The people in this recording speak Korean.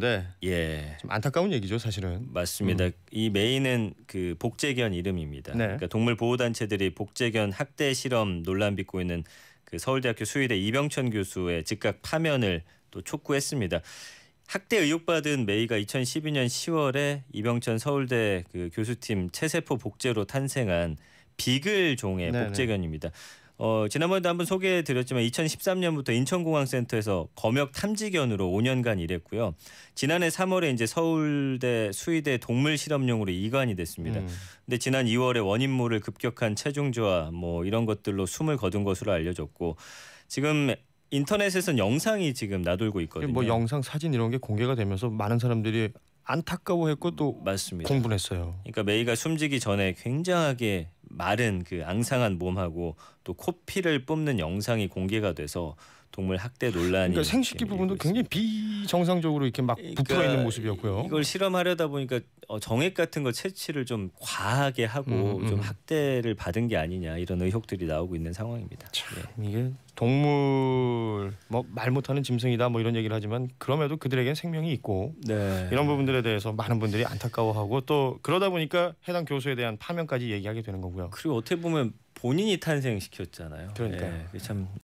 건데 예. 좀 안타까운 얘기죠 사실은. 맞습니다. 음. 이 메인은 그 복제견 이름입니다. 네. 그러니까 동물 보호 단체들이 복제견 학대 실험 논란 빚고 있는 그 서울대학교 수의대 이병천 교수의 즉각 파면을 또 촉구했습니다. 학대 의혹받은 메이가 2012년 10월에 이병천 서울대 그 교수팀 체세포 복제로 탄생한 비글 종의 네네. 네. 복제견입니다. 어, 지난번에도 한번 소개해 드렸지만 2013년부터 인천공항센터에서 검역 탐지견으로 5년간 일했고요. 지난해 3월에 이제 서울대 수의대 동물 실험용으로 이관이 됐습니다. 음. 근데 지난 2월에 원인모를 급격한 체중 저하 뭐 이런 것들로 숨을 거둔 것으로 알려졌고 지금 인터넷에선 영상이 지금 나돌고 있거든요. 뭐 영상, 사진 이런 게 공개가 되면서 많은 사람들이 안타까워했고 또 맞습니다. 공분했어요. 그러니까 메이가 숨지기 전에 굉장하게 마른 그 앙상한 몸하고 또 코피를 뽑는 영상이 공개가 돼서 동물 학대 논란이 그러니까 생식기 부분도 굉장히 비정상적으로 이렇게 막 그러니까 부풀어 있는 모습이었고요. 이걸 실험하려다 보니까 어, 정액 같은 거 채취를 좀 과하게 하고 음, 음. 좀 음. 학대를 받은 게 아니냐 이런 의혹들이 나오고 있는 상황입니다. 참 네. 이게 동물 뭐말 못하는 짐승이다 뭐 이런 얘기를 하지만 그럼에도 그들에겐 생명이 있고 네. 이런 부분들에 대해서 많은 분들이 안타까워하고 또 그러다 보니까 해당 교수에 대한 파면까지 얘기하게 되는 거고요. 그리고 어떻게 보면 본인이 탄생시켰잖아요. 그러니까 예, 참